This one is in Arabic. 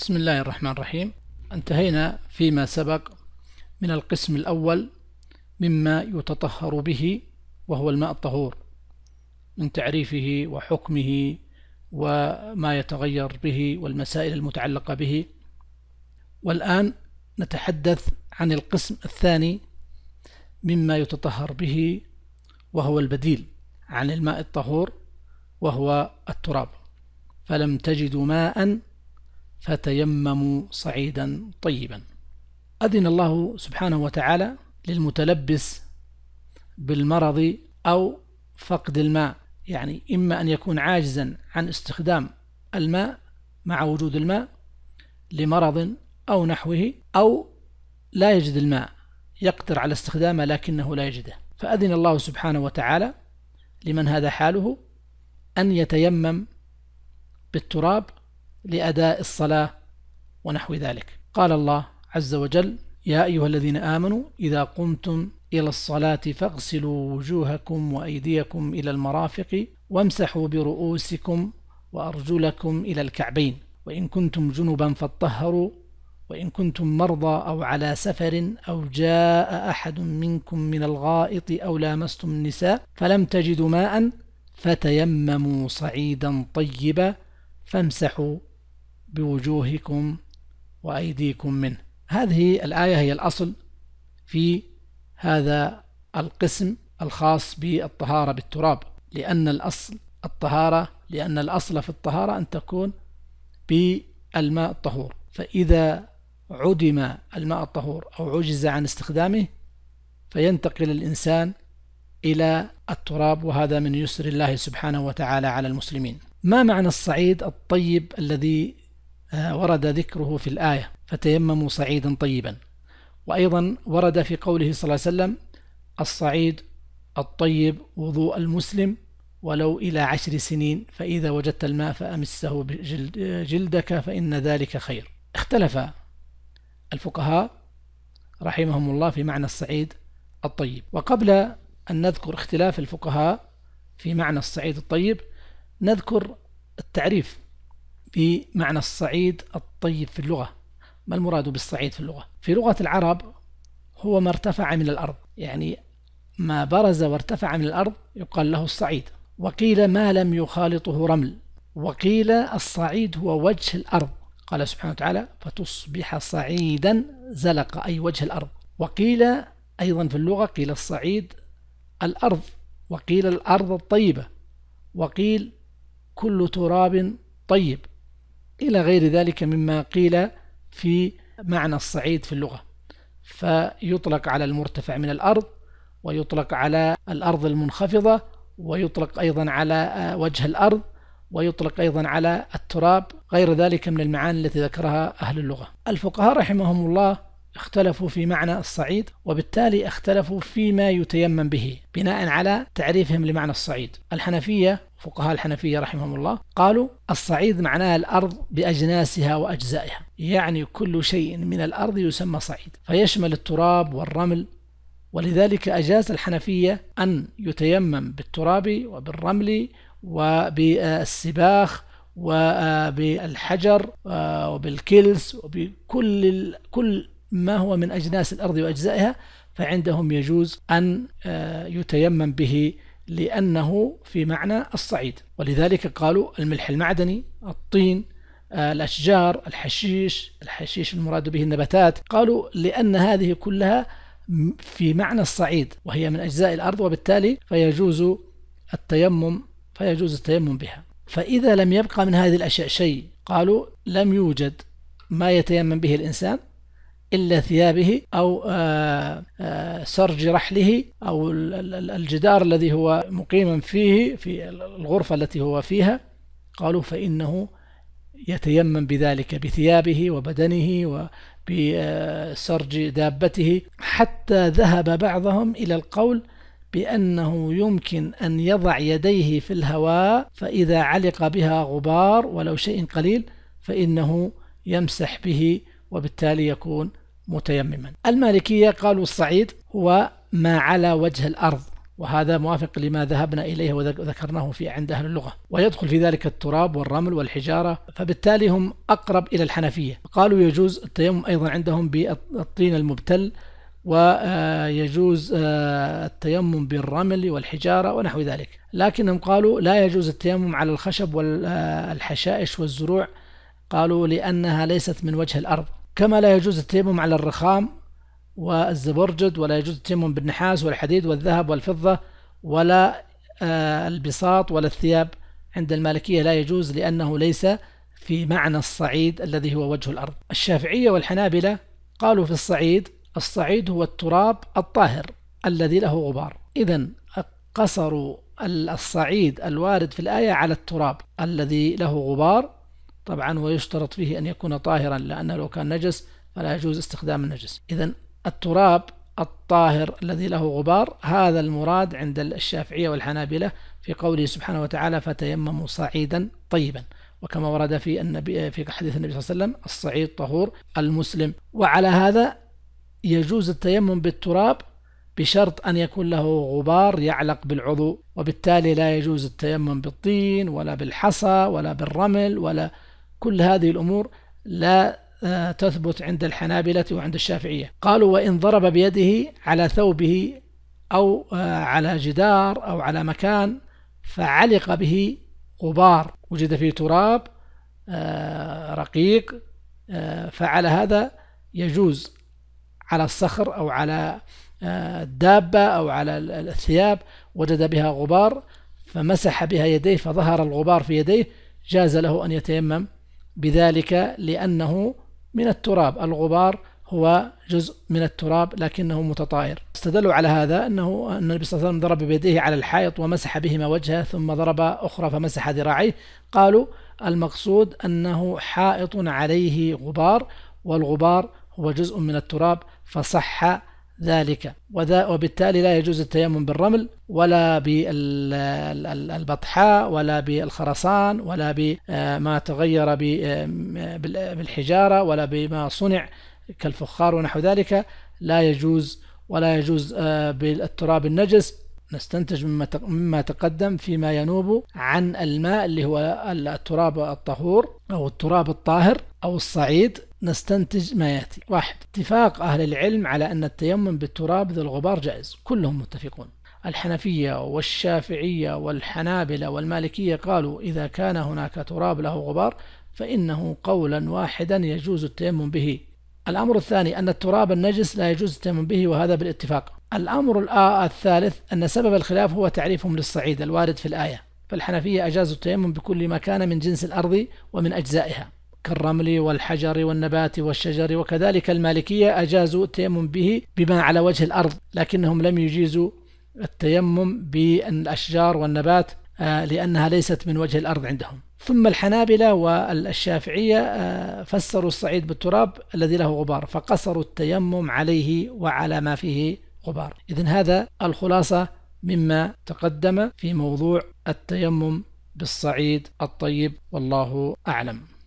بسم الله الرحمن الرحيم انتهينا فيما سبق من القسم الأول مما يتطهر به وهو الماء الطهور من تعريفه وحكمه وما يتغير به والمسائل المتعلقة به والآن نتحدث عن القسم الثاني مما يتطهر به وهو البديل عن الماء الطهور وهو التراب فلم تجدوا ماء فتيمموا صعيدا طيبا أذن الله سبحانه وتعالى للمتلبس بالمرض أو فقد الماء يعني إما أن يكون عاجزا عن استخدام الماء مع وجود الماء لمرض أو نحوه أو لا يجد الماء يقدر على استخدامه لكنه لا يجده فأذن الله سبحانه وتعالى لمن هذا حاله أن يتيمم بالتراب لأداء الصلاة ونحو ذلك قال الله عز وجل يا أيها الذين آمنوا إذا قمتم إلى الصلاة فاغسلوا وجوهكم وأيديكم إلى المرافق وامسحوا برؤوسكم وأرجلكم إلى الكعبين وإن كنتم جنبا فاطهروا وإن كنتم مرضى أو على سفر أو جاء أحد منكم من الغائط أو لامستم النساء فلم تجدوا ماء فتيمموا صعيدا طيبا فامسحوا بوجوهكم وأيديكم منه هذه الآية هي الأصل في هذا القسم الخاص بالطهارة بالتراب لأن الأصل الطهارة لأن الأصل في الطهارة أن تكون بالماء الطهور فإذا عدم الماء الطهور أو عجز عن استخدامه فينتقل الإنسان إلى التراب وهذا من يسر الله سبحانه وتعالى على المسلمين ما معنى الصعيد الطيب الذي آه، ورد ذكره في الآية فتيمموا صعيدا طيبا وأيضا ورد في قوله صلى الله عليه وسلم الصعيد الطيب وضوء المسلم ولو إلى عشر سنين فإذا وجدت الماء فأمسه جلدك فإن ذلك خير اختلف الفقهاء رحمهم الله في معنى الصعيد الطيب وقبل أن نذكر اختلاف الفقهاء في معنى الصعيد الطيب نذكر التعريف بمعنى الصعيد الطيب في اللغة ما المراد بالصعيد في اللغة؟ في لغة العرب هو ما ارتفع من الأرض يعني ما برز وارتفع من الأرض يقال له الصعيد وقيل ما لم يخالطه رمل وقيل الصعيد هو وجه الأرض قال سبحانه وتعالى فتصبح صعيدا زلق أي وجه الأرض وقيل أيضا في اللغة قيل الصعيد الأرض وقيل الأرض الطيبة وقيل كل تراب طيب إلى غير ذلك مما قيل في معنى الصعيد في اللغة فيطلق على المرتفع من الأرض ويطلق على الأرض المنخفضة ويطلق أيضا على وجه الأرض ويطلق أيضا على التراب غير ذلك من المعاني التي ذكرها أهل اللغة الفقهاء رحمهم الله اختلفوا في معنى الصعيد وبالتالي اختلفوا فيما يتيمم به بناء على تعريفهم لمعنى الصعيد الحنفية فقهاء الحنفية رحمهم الله قالوا الصعيد معناه الأرض بأجناسها وأجزائها يعني كل شيء من الأرض يسمى صعيد فيشمل التراب والرمل ولذلك أجاز الحنفية أن يتيمم بالتراب وبالرمل وبالسباخ وبالحجر وبالكلس وبكل كل ما هو من أجناس الأرض وأجزائها فعندهم يجوز أن آه، يتيمم به لأنه في معنى الصعيد ولذلك قالوا الملح المعدني الطين آه، الأشجار الحشيش الحشيش المراد به النباتات قالوا لأن هذه كلها في معنى الصعيد وهي من أجزاء الأرض وبالتالي فيجوز التيمم فيجوز التيمم بها فإذا لم يبقى من هذه الأشياء شيء قالوا لم يوجد ما يتيمم به الإنسان إلا ثيابه أو آه، آه، سرج رحله أو الجدار الذي هو مقيما فيه في الغرفة التي هو فيها قالوا فإنه يتيمم بذلك بثيابه وبدنه وبسرج دابته حتى ذهب بعضهم إلى القول بأنه يمكن أن يضع يديه في الهواء فإذا علق بها غبار ولو شيء قليل فإنه يمسح به وبالتالي يكون متيمما المالكية قالوا الصعيد هو ما على وجه الأرض وهذا موافق لما ذهبنا إليه وذكرناه في عند أهل اللغة ويدخل في ذلك التراب والرمل والحجارة فبالتالي هم أقرب إلى الحنفية قالوا يجوز التيمم أيضا عندهم بالطين المبتل ويجوز آه، التيمم بالرمل والحجارة ونحو ذلك لكنهم قالوا لا يجوز التيمم على الخشب والحشائش والزروع قالوا لأنها ليست من وجه الأرض كما لا يجوز التيمم على الرخام والزبرجد ولا يجوز التيمم بالنحاس والحديد والذهب والفضة ولا آه، البساط ولا الثياب عند المالكية لا يجوز لأنه ليس في معنى الصعيد الذي هو وجه الأرض الشافعية والحنابلة قالوا في الصعيد الصعيد هو التراب الطاهر الذي له غبار إذا قصروا الصعيد الوارد في الآية على التراب الذي له غبار طبعا ويشترط فيه أن يكون طاهرا لأنه لو كان نجس فلا يجوز استخدام النجس إذا التراب الطاهر الذي له غبار هذا المراد عند الشافعية والحنابلة في قوله سبحانه وتعالى فتيمموا صعيدا طيبا وكما ورد في النبي في حديث النبي صلى الله عليه وسلم الصعيد طهور المسلم وعلى هذا يجوز التيمم بالتراب بشرط أن يكون له غبار يعلق بالعضو وبالتالي لا يجوز التيمم بالطين ولا بالحصى ولا بالرمل ولا كل هذه الأمور لا آه، تثبت عند الحنابلة وعند الشافعية قالوا وإن ضرب بيده على ثوبه أو آه، على جدار أو على مكان فعلق به غبار وجد فيه تراب آه، رقيق فعلى هذا يجوز على الصخر أو على الدابة أو على الثياب وجد بها غبار فمسح بها يديه فظهر الغبار في يديه جاز له أن يتيمم بذلك لأنه من التراب الغبار هو جزء من التراب لكنه متطاير استدلوا على هذا أنه أن النبي صلى الله عليه وسلم ضرب بيديه على الحائط ومسح بهما وجهه ثم ضرب أخرى فمسح ذراعيه قالوا المقصود أنه حائط عليه غبار والغبار هو جزء من التراب فصح ذلك وبالتالي لا يجوز التيمم بالرمل ولا بالبطحاء ولا بالخرسان ولا بما آه، تغير آه، آه، بالحجارة ولا بما صنع كالفخار ونحو ذلك لا يجوز ولا يجوز بالتراب النجس نستنتج مما تقدم فيما ينوب عن الماء اللي هو التراب الطهور أو التراب الطاهر أو الصعيد نستنتج ما يأتي واحد اتفاق أهل العلم على أن التيمم بالتراب ذو الغبار جائز كلهم متفقون الحنفية والشافعية والحنابلة والمالكية قالوا إذا كان هناك تراب له غبار فإنه قولا واحدا يجوز التيمم به الأمر الثاني أن التراب النجس لا يجوز التيمم به وهذا بالاتفاق الأمر آه، آه، الثالث أن سبب الخلاف هو تعريفهم للصعيد الوارد في الآية فالحنفية أجازوا التيمم بكل ما كان من جنس الأرض ومن أجزائها كالرمل والحجر والنبات والشجر وكذلك المالكية أجازوا التيمم به بما على وجه الأرض لكنهم لم يجيزوا التيمم بالأشجار والنبات آه، لأنها ليست من وجه الأرض عندهم ثم الحنابلة والشافعية آه، فسروا الصعيد بالتراب الذي له غبار فقصروا التيمم عليه وعلى ما فيه غبار إذن هذا الخلاصة مما تقدم في موضوع التيمم بالصعيد الطيب والله أعلم